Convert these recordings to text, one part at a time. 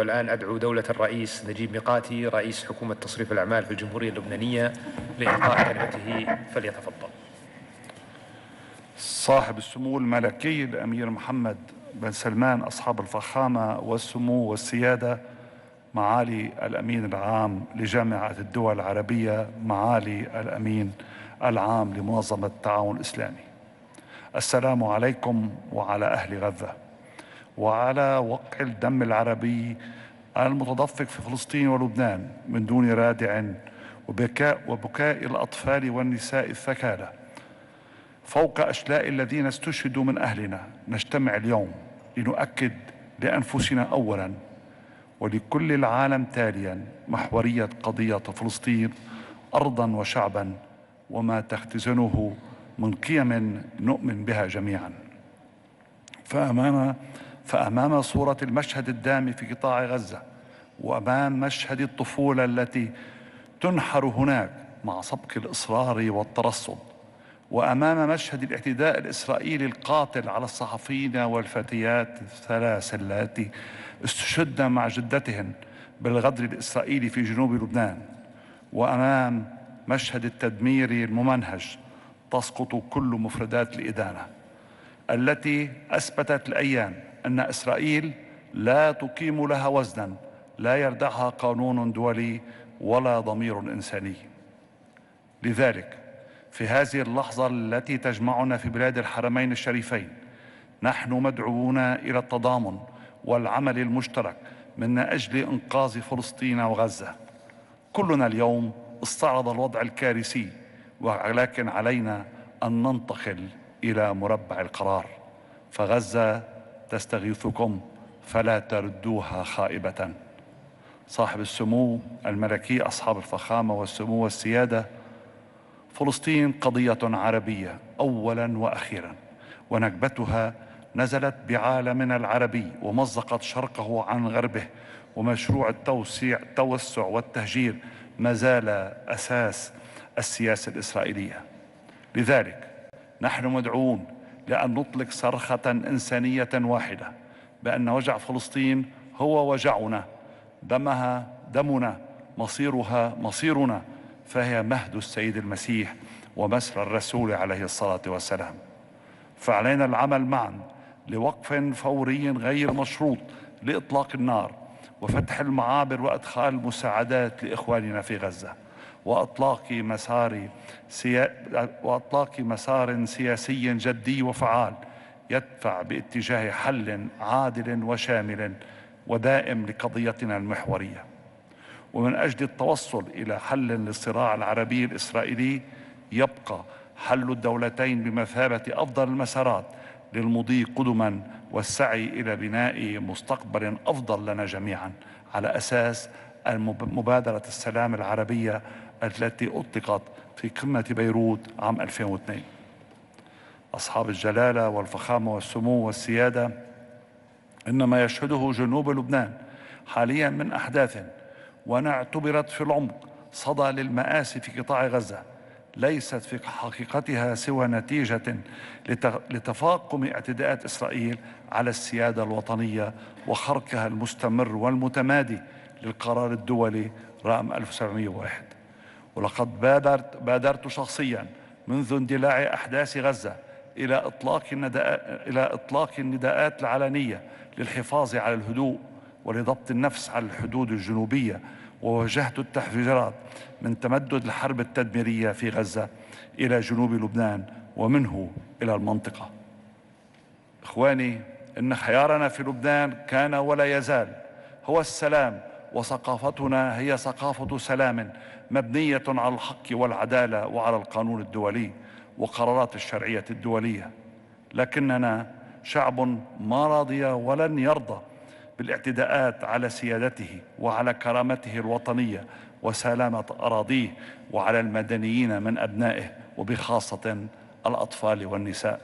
والآن أدعو دولة الرئيس نجيب ميقاتي رئيس حكومة تصريف الأعمال في الجمهورية اللبنانية لإلقاء كلمته فليتفضل صاحب السمو الملكي الأمير محمد بن سلمان أصحاب الفخامة والسمو والسيادة معالي الأمين العام لجامعة الدول العربية معالي الأمين العام لمنظمة التعاون الإسلامي السلام عليكم وعلى أهل غزة وعلى وقع الدم العربي المتدفق في فلسطين ولبنان من دون رادع وبكاء وبكاء الأطفال والنساء الثكالى فوق أشلاء الذين استشهدوا من أهلنا نجتمع اليوم لنؤكد لأنفسنا أولاً ولكل العالم تالياً محورية قضية فلسطين أرضاً وشعباً وما تختزنه من قيم نؤمن بها جميعاً فأمام فأمام صورة المشهد الدامي في قطاع غزة وأمام مشهد الطفولة التي تنحر هناك مع سبق الإصرار والترصد وأمام مشهد الاعتداء الإسرائيلي القاتل على الصحفيين والفتيات الثلاث اللاتي استشدن مع جدتهن بالغدر الإسرائيلي في جنوب لبنان وأمام مشهد التدمير الممنهج تسقط كل مفردات الإدانة التي أثبتت الأيام أن إسرائيل لا تقيم لها وزنا لا يردعها قانون دولي ولا ضمير إنساني لذلك في هذه اللحظة التي تجمعنا في بلاد الحرمين الشريفين نحن مدعوون إلى التضامن والعمل المشترك من أجل إنقاذ فلسطين وغزة كلنا اليوم استعرض الوضع الكارثي ولكن علينا أن ننتقل إلى مربع القرار فغزة تستغيثكم فلا تردوها خائبة صاحب السمو الملكي أصحاب الفخامة والسمو والسيادة فلسطين قضية عربية أولا وأخيرا ونكبتها نزلت بعالمنا العربي ومزقت شرقه عن غربه ومشروع التوسيع التوسع والتهجير ما زال أساس السياسة الإسرائيلية لذلك نحن مدعوون لأن نطلق صرخة إنسانية واحدة بأن وجع فلسطين هو وجعنا دمها دمنا مصيرها مصيرنا فهي مهد السيد المسيح ومسر الرسول عليه الصلاة والسلام فعلينا العمل معا لوقف فوري غير مشروط لإطلاق النار وفتح المعابر وإدخال مساعدات لإخواننا في غزة وإطلاق مسار سيا... وإطلاق مسار سياسي جدي وفعال يدفع باتجاه حل عادل وشامل ودائم لقضيتنا المحوريه ومن اجل التوصل الى حل للصراع العربي الاسرائيلي يبقى حل الدولتين بمثابه افضل المسارات للمضي قدما والسعي الى بناء مستقبل افضل لنا جميعا على اساس مبادره السلام العربيه التي أطلقت في قمة بيروت عام 2002 أصحاب الجلالة والفخامة والسمو والسيادة إن ما يشهده جنوب لبنان حاليا من أحداث ونعتبرت اعتبرت في العمق صدى للمآسي في قطاع غزة ليست في حقيقتها سوى نتيجة لتفاقم اعتداءات إسرائيل على السيادة الوطنية وخرقها المستمر والمتمادي للقرار الدولي رقم 1701 ولقد بادرت, بادرت شخصيا منذ اندلاع أحداث غزة إلى إطلاق, إلى إطلاق النداءات العلنية للحفاظ على الهدوء ولضبط النفس على الحدود الجنوبية وواجهت التحذيرات من تمدد الحرب التدميرية في غزة إلى جنوب لبنان ومنه إلى المنطقة إخواني إن خيارنا في لبنان كان ولا يزال هو السلام وثقافتنا هي ثقافة سلام مبنية على الحق والعدالة وعلى القانون الدولي وقرارات الشرعية الدولية لكننا شعب ما راضي ولن يرضى بالاعتداءات على سيادته وعلى كرامته الوطنية وسلامة أراضيه وعلى المدنيين من أبنائه وبخاصة الأطفال والنساء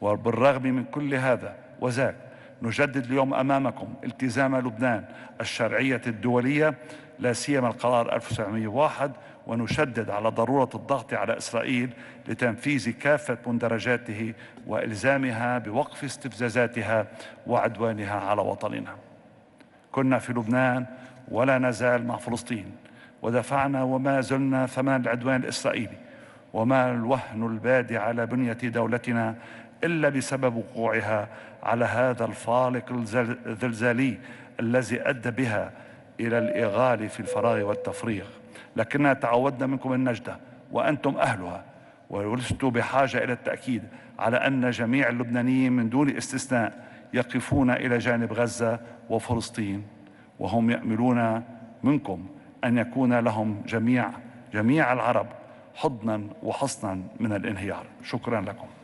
وبالرغم من كل هذا وذاك نجدد اليوم امامكم التزام لبنان الشرعيه الدوليه لا سيما القرار 1901 ونشدد على ضروره الضغط على اسرائيل لتنفيذ كافه مندرجاته والزامها بوقف استفزازاتها وعدوانها على وطننا. كنا في لبنان ولا نزال مع فلسطين ودفعنا وما زلنا ثمن العدوان الاسرائيلي وما الوهن البادي على بنيه دولتنا إلا بسبب وقوعها على هذا الفالق الزلزالي الذي أدى بها إلى الإغال في الفراغ والتفريغ لكنها تعودنا منكم النجدة وأنتم أهلها ولست بحاجة إلى التأكيد على أن جميع اللبنانيين من دون استثناء يقفون إلى جانب غزة وفلسطين وهم يأملون منكم أن يكون لهم جميع جميع العرب حضنا وحصنا من الانهيار شكرا لكم